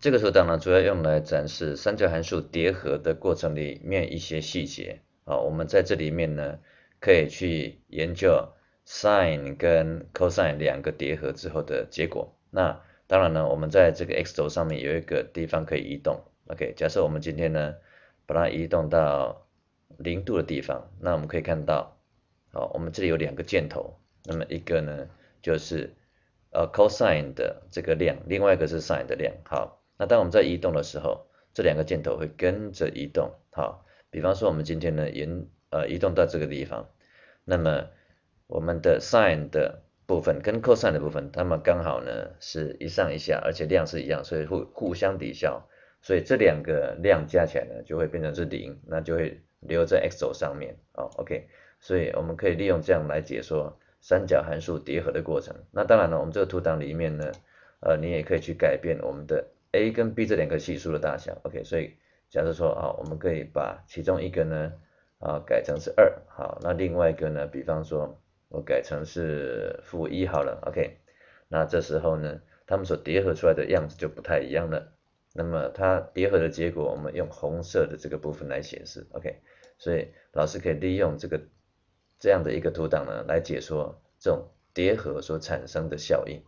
这个时候当然主要用来展示三角函数叠合的过程里面一些细节啊。我们在这里面呢可以去研究 sine 跟 cosine 两个叠合之后的结果。那当然呢，我们在这个 x 轴上面有一个地方可以移动。OK，假设我们今天呢把它移动到零度的地方，那我们可以看到，好，我们这里有两个箭头，那么一个呢就是呃 cosine 的这个量，另外一个是 sine 的量，好。那当我们在移动的时候，这两个箭头会跟着移动。好，比方说我们今天呢，沿呃移动到这个地方，那么我们的 s i n 的部分跟 cosine 的部分，它们刚好呢是一上一下，而且量是一样，所以互互相抵消。所以这两个量加起来呢，就会变成是零，那就会留在 x 轴上面。哦，OK。所以我们可以利用这样来解说三角函数叠合的过程。那当然了，我们这个图档里面呢，呃，你也可以去改变我们的。A 跟 B 这两个系数的大小，OK，所以假设说啊，我们可以把其中一个呢啊改成是二，好，那另外一个呢，比方说我改成是负一好了，OK，那这时候呢，他们所叠合出来的样子就不太一样了。那么它叠合的结果，我们用红色的这个部分来显示，OK，所以老师可以利用这个这样的一个图档呢，来解说这种叠合所产生的效应。